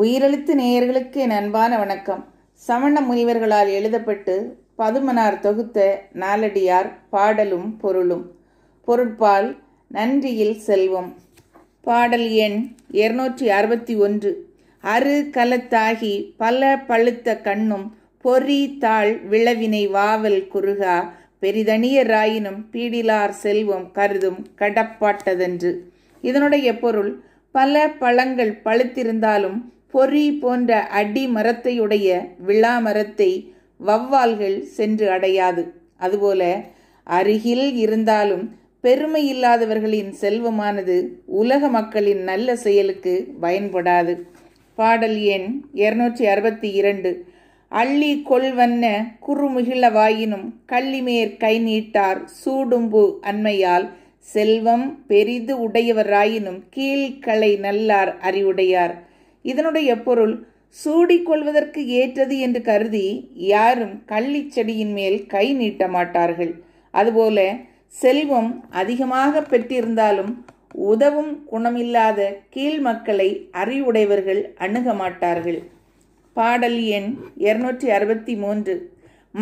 உயிரெழுத்து நேயர்களுக்கு என் அன்பான வணக்கம் சமண முனிவர்களால் எழுதப்பட்டு பதுமனார் தொகுத்த நாலடியார் பாடலும் பொருளும் பொருட்பால் நன்றியில் செல்வம் பாடல் எண் இருநூற்றி அறுபத்தி ஒன்று அரு கலத்தாகி பல பழுத்த கண்ணும் பொறி தாழ் விளவினை வாவல் குறுகா பெரிதணியராயினும் பீடிலார் செல்வம் கருதும் கடப்பாட்டதென்று இதனுடைய பொருள் பல பழங்கள் பழுத்திருந்தாலும் பொறி போன்ற அடி மரத்தையுடைய விழா மரத்தை வவ்வால்கள் சென்று அடையாது அதுபோல அருகில் இருந்தாலும் பெருமை இல்லாதவர்களின் செல்வமானது உலக மக்களின் நல்ல செயலுக்கு பயன்படாது பாடல் எண் இருநூற்றி அறுபத்தி இரண்டு அள்ளி கொள்வன்ன குறுமுகில வாயினும் கள்ளிமேர் கை நீட்டார் சூடும்பு அன்மையால் செல்வம் பெரிது உடையவராயினும் கீழ்களை நல்லார் அறிவுடையார் இதனுடைய பொருள் சூடிக்கொள்வதற்கு ஏற்றது என்று கருதி யாரும் கள்ளிச்செடியின் மேல் கை நீட்ட மாட்டார்கள் அதுபோல செல்வம் அதிகமாக பெற்றிருந்தாலும் உதவும் குணமில்லாத கீழ் மக்களை அறிவுடையவர்கள் அணுக மாட்டார்கள் பாடல் எண் இருநூற்றி அறுபத்தி மூன்று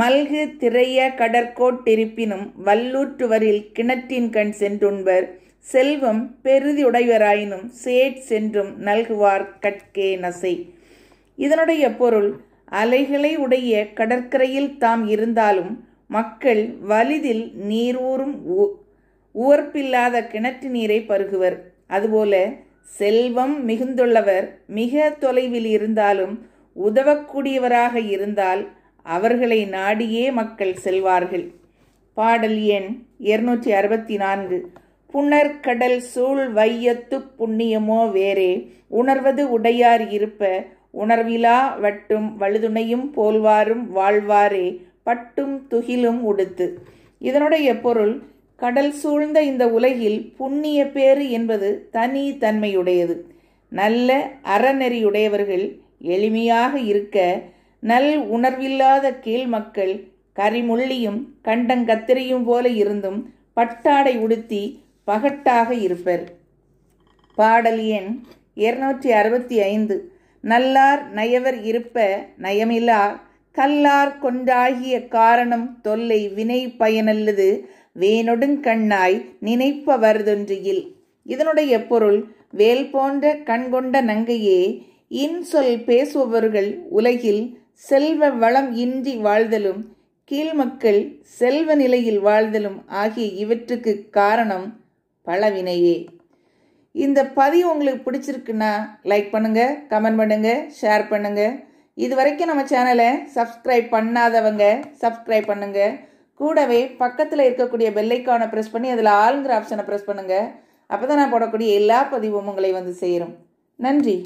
மல்கு திரைய கடற்கோட்டிருப்பினும் வல்லூற்றுவரில் கிணற்றின் கண் சென்றுண்பர் செல்வம் பெருதியுடையவராயினும் சேட் சென்றும் நல்குவார் கட்கே நசை இதனுடைய பொருள் அலைகளை உடைய கடற்கரையில் தாம் இருந்தாலும் மக்கள் வலிதில் நீரூறும் உவர்ப்பில்லாத கிணற்று நீரை பருகுவர் அதுபோல செல்வம் மிகுந்துள்ளவர் மிக தொலைவில் இருந்தாலும் உதவக்கூடியவராக இருந்தால் அவர்களை நாடியே மக்கள் செல்வார்கள் பாடல் எண் இருநூற்றி அறுபத்தி நான்கு புணர்கடல் சூழ் வையத்து புண்ணியமோ வேறே உணர்வது உடையார் இருப்ப உணர்விலா வட்டும் வழுதுணையும் போல்வாரும் வாழ்வாரே பட்டும் துகிலும் உடுத்து இதனுடைய பொருள் கடல் சூழ்ந்த இந்த உலகில் புண்ணிய பேறு என்பது தனி தன்மையுடையது நல்ல அறநெறியுடையவர்கள் எளிமையாக இருக்க நல் உணர்வில்லாத கீழ் மக்கள் கரிமுள்ளியும் கண்டங்கத்திரியும் போல இருந்தும் பட்டாடை உடுத்தி பகட்டாக இருப்பர் பாடல் எண் இருநூற்றி அறுபத்தி ஐந்து நல்லார் நயவர் இருப்ப நயமில்லா கல்லார் கொண்டாகிய காரணம் தொல்லை வினை பயனல்லது வேனொடுங்கண்ணாய் நினைப்பவர்தொன்றியில் இதனுடைய பொருள் வேல் போன்ற கண்கொண்ட நங்கையே இன்சொல் பேசுபவர்கள் உலகில் செல்வ வளம் இன்றி வாழ்தலும் கீழ்மக்கள் செல்வ நிலையில் வாழ்தலும் ஆகிய இவற்றுக்கு காரணம் பழவினையே இந்த பதிவு உங்களுக்கு பிடிச்சிருக்குன்னா லைக் பண்ணுங்கள் கமெண்ட் பண்ணுங்கள் ஷேர் பண்ணுங்கள் இது வரைக்கும் நம்ம சேனலை சப்ஸ்கிரைப் பண்ணாதவங்க சப்ஸ்கிரைப் பண்ணுங்கள் கூடவே பக்கத்தில் இருக்கக்கூடிய பெல்லைக்கானை ப்ரெஸ் பண்ணி அதில் ஆளுங்கிற ஆப்ஷனை ப்ரெஸ் பண்ணுங்கள் அப்போ தான் நான் போடக்கூடிய எல்லா பதிவும் உங்களை வந்து சேரும் நன்றி